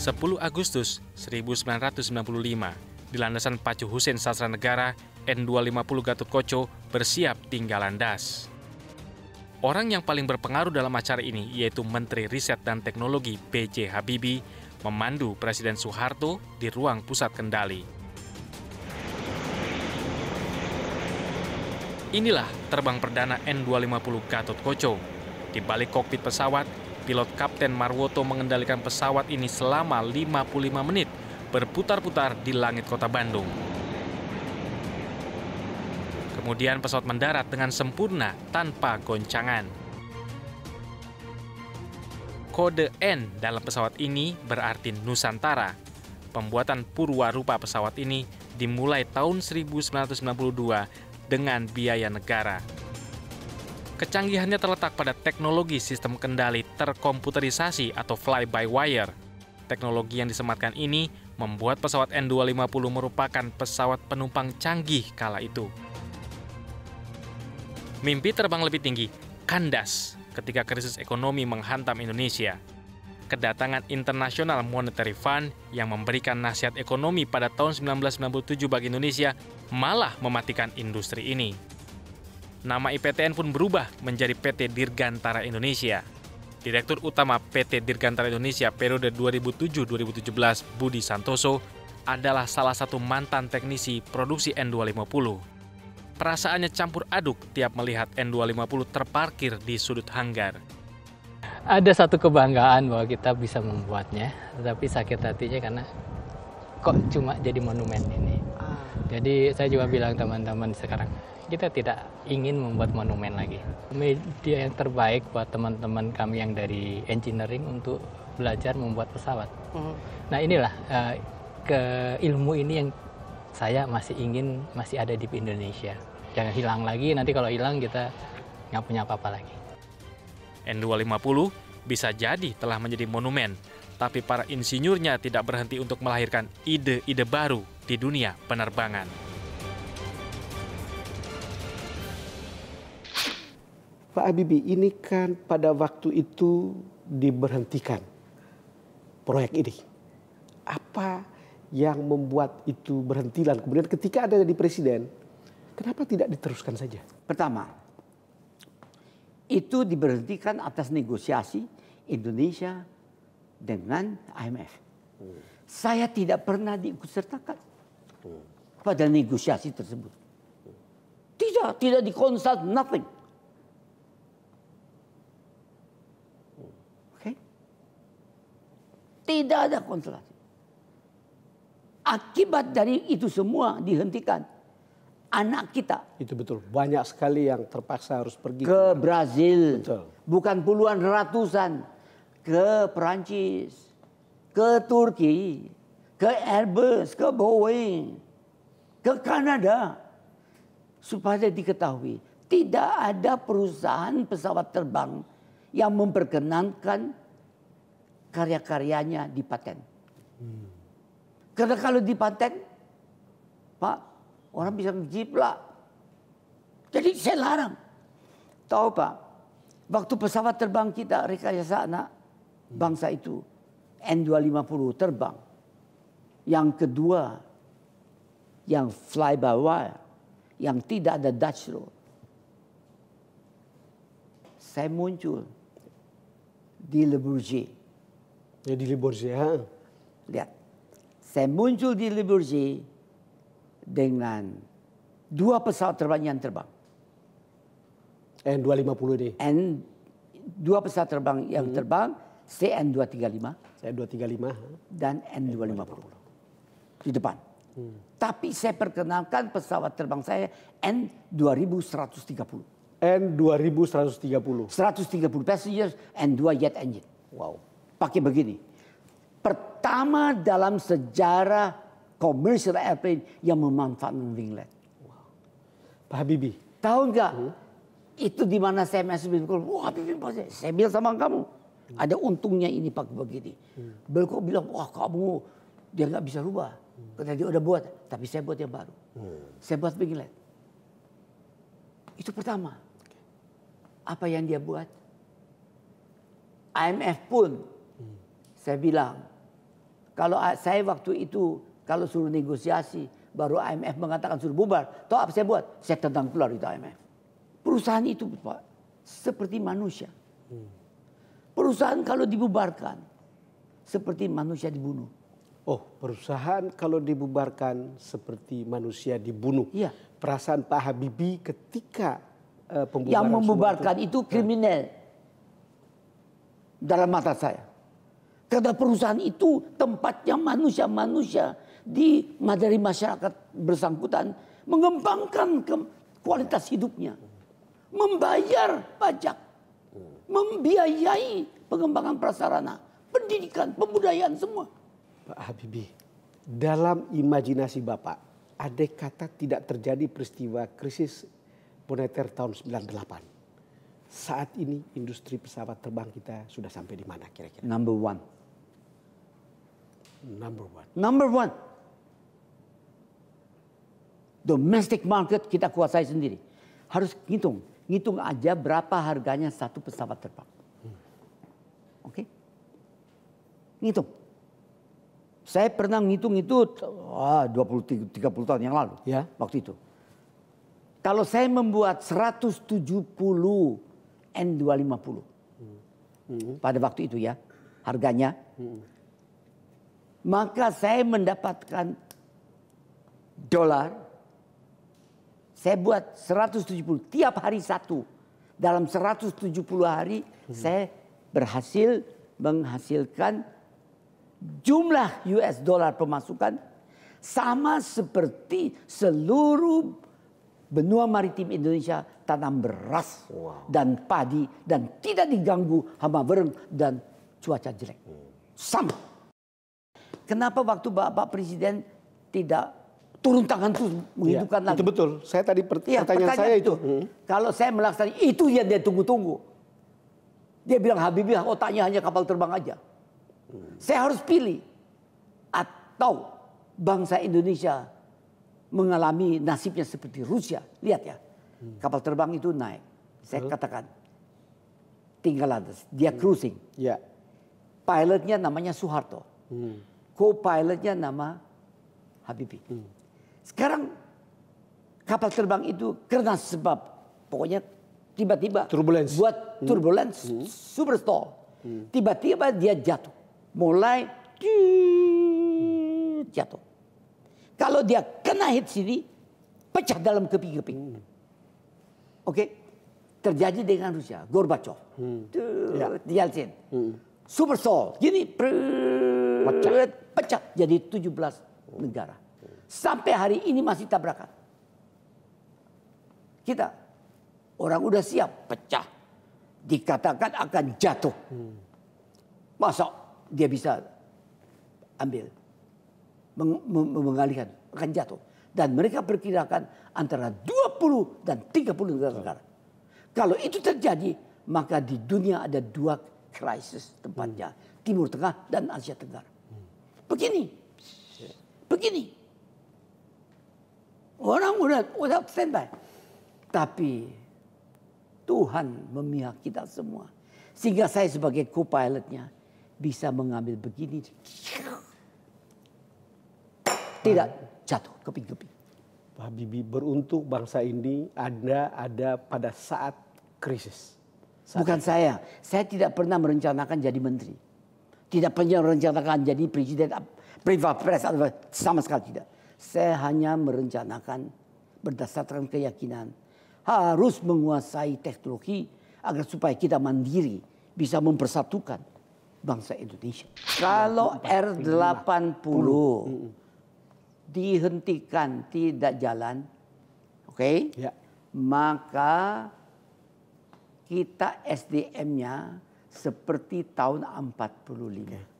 10 Agustus 1995, di landasan Pacu Husin Sastra Negara, N250 Gatot Koco bersiap tinggal landas. Orang yang paling berpengaruh dalam acara ini yaitu Menteri Riset dan Teknologi B.J. Habibie memandu Presiden Soeharto di ruang pusat kendali. Inilah terbang perdana N250 Gatot Koco. Di balik kokpit pesawat pilot Kapten Marwoto mengendalikan pesawat ini selama 55 menit berputar-putar di langit kota Bandung. Kemudian pesawat mendarat dengan sempurna tanpa goncangan. Kode N dalam pesawat ini berarti Nusantara. Pembuatan purwarupa pesawat ini dimulai tahun 1992 dengan biaya negara. Kecanggihannya terletak pada teknologi sistem kendali terkomputerisasi atau fly-by-wire. Teknologi yang disematkan ini membuat pesawat N250 merupakan pesawat penumpang canggih kala itu. Mimpi terbang lebih tinggi kandas ketika krisis ekonomi menghantam Indonesia. Kedatangan International Monetary Fund yang memberikan nasihat ekonomi pada tahun 1997 bagi Indonesia malah mematikan industri ini nama IPTN pun berubah menjadi PT Dirgantara Indonesia. Direktur Utama PT Dirgantara Indonesia periode 2007-2017 Budi Santoso adalah salah satu mantan teknisi produksi N250. Perasaannya campur aduk tiap melihat N250 terparkir di sudut hanggar. Ada satu kebanggaan bahwa kita bisa membuatnya, tetapi sakit hatinya karena kok cuma jadi monumen ini. Ah. Jadi saya juga bilang teman-teman sekarang, kita tidak ingin membuat monumen lagi. Media yang terbaik buat teman-teman kami yang dari engineering untuk belajar membuat pesawat. Mm. Nah inilah uh, ke ilmu ini yang saya masih ingin masih ada di Indonesia. Jangan hilang lagi. Nanti kalau hilang kita nggak punya apa-apa lagi. N250 bisa jadi telah menjadi monumen, tapi para insinyurnya tidak berhenti untuk melahirkan ide-ide baru di dunia penerbangan. Pak Habibie, ini kan pada waktu itu diberhentikan proyek ini. Apa yang membuat itu berhenti dan kemudian ketika ada di presiden, kenapa tidak diteruskan saja? Pertama, itu diberhentikan atas negosiasi Indonesia dengan IMF. Hmm. Saya tidak pernah diikutsertakan hmm. pada negosiasi tersebut. Tidak, tidak dikonsult, nothing. Tidak ada konsultasi. Akibat dari itu semua dihentikan. Anak kita. Itu betul. Banyak sekali yang terpaksa harus pergi. Ke Brazil. Betul. Bukan puluhan ratusan. Ke Perancis. Ke Turki. Ke Airbus. Ke Boeing. Ke Kanada. Supaya diketahui. Tidak ada perusahaan pesawat terbang yang memperkenankan karya-karyanya dipaten. Hmm. Karena kalau dipaten, Pak, orang bisa menjiplak. Jadi saya larang. Tahu Pak, waktu pesawat terbang kita rekayasa anak bangsa itu N250 terbang. Yang kedua, yang fly by wire, yang tidak ada Dutch roll. Saya muncul di Le Bourget Ya di Le ya. Lihat, saya muncul di Le dengan dua pesawat terbang yang terbang. n 250 ini. N dua pesawat terbang yang hmm. terbang CN235. CN235. Dan N250. N250. Di depan. Hmm. Tapi saya perkenalkan pesawat terbang saya N2130. N2130. 130 passengers and dua jet engine. Wow pakai begini. Pertama dalam sejarah commercial airplane yang memanfaatkan winglet. Wow. Pak Habibie. Tahu nggak? Hmm. Itu di mana saya message wah Habibie, saya bilang sama kamu. Hmm. Ada untungnya ini pakai begini. Hmm. Beliau bilang, wah kamu dia nggak bisa rubah. Hmm. Karena dia udah buat, tapi saya buat yang baru. Hmm. Saya buat winglet. Itu pertama. Apa yang dia buat? IMF pun saya bilang, kalau saya waktu itu kalau suruh negosiasi baru IMF mengatakan suruh bubar. Tahu apa saya buat? Saya tentang keluar itu IMF. Perusahaan itu Pak seperti manusia. Perusahaan kalau dibubarkan seperti manusia dibunuh. Oh, perusahaan kalau dibubarkan seperti manusia dibunuh. Iya. Perasaan Pak Habibie ketika uh, pembubaran yang membubarkan itu, itu kriminal. Dalam mata saya karena perusahaan itu tempatnya manusia-manusia di dari masyarakat bersangkutan mengembangkan ke kualitas hidupnya, membayar pajak, membiayai pengembangan prasarana, pendidikan, pembudayaan semua. Pak Habibie, dalam imajinasi Bapak, ada kata tidak terjadi peristiwa krisis moneter tahun 98. Saat ini industri pesawat terbang kita sudah sampai di mana kira-kira? Number one Number one. Number one. Domestic market kita kuasai sendiri. Harus ngitung. Ngitung aja berapa harganya satu pesawat terbang. Hmm. Oke? Okay? Ngitung. Saya pernah ngitung itu ah, puluh 20 30 tahun yang lalu. Ya. Waktu itu. Kalau saya membuat 170 N250. Hmm. Hmm. Pada waktu itu ya. Harganya. Hmm maka saya mendapatkan dolar. Saya buat 170 tiap hari satu. Dalam 170 hari hmm. saya berhasil menghasilkan jumlah US dollar pemasukan sama seperti seluruh benua maritim Indonesia tanam beras wow. dan padi dan tidak diganggu hama bereng dan cuaca jelek. Hmm. Sama. Kenapa waktu Bapak Presiden tidak turun tangan terus menghidupkan ya, lagi? Itu betul. Saya tadi per ya, pertanyaan, pertanyaan saya itu. Hmm. Kalau saya melaksanakan itu yang dia tunggu-tunggu. Dia bilang Habibie otaknya hanya kapal terbang aja. Hmm. Saya harus pilih atau bangsa Indonesia mengalami nasibnya seperti Rusia. Lihat ya, hmm. kapal terbang itu naik. Saya hmm. katakan tinggal atas. Dia hmm. cruising. Ya. Pilotnya namanya Soeharto. Hmm co-pilotnya nama Habibie. Hmm. Sekarang kapal terbang itu karena sebab pokoknya tiba-tiba turbulence. buat hmm. turbulence hmm. super stall. Hmm. Tiba-tiba hmm. dia jatuh. Mulai hmm. jatuh. Kalau dia kena hit sini pecah dalam keping-keping. Hmm. Oke. Okay? Terjadi dengan Rusia, Gorbachev. Hmm. Tuh, ya. Yeltsin. Hmm super soul. Gini pecah. pecah jadi 17 negara. Sampai hari ini masih tabrakan. Kita orang udah siap pecah. Dikatakan akan jatuh. Hmm. Masa dia bisa ambil meng mengalihkan akan jatuh. Dan mereka perkirakan antara 20 dan 30 negara. Kalau itu terjadi, maka di dunia ada dua krisis tempatnya. Hmm. Timur Tengah dan Asia Tenggara. Hmm. Begini. Begini. Orang udah, udah standby. Tapi Tuhan memihak kita semua. Sehingga saya sebagai co-pilotnya bisa mengambil begini. Tidak jatuh keping-keping. Pak Habibie beruntung bangsa ini ada ada pada saat krisis. Bukan saya. Saya tidak pernah merencanakan jadi menteri. Tidak pernah merencanakan jadi presiden, Privat atau sama sekali tidak. Saya hanya merencanakan berdasarkan keyakinan. Harus menguasai teknologi agar supaya kita mandiri bisa mempersatukan bangsa Indonesia. Kalau R80 hmm. dihentikan tidak jalan, oke? Okay? Ya. Maka kita SDM-nya seperti tahun 45. Okay.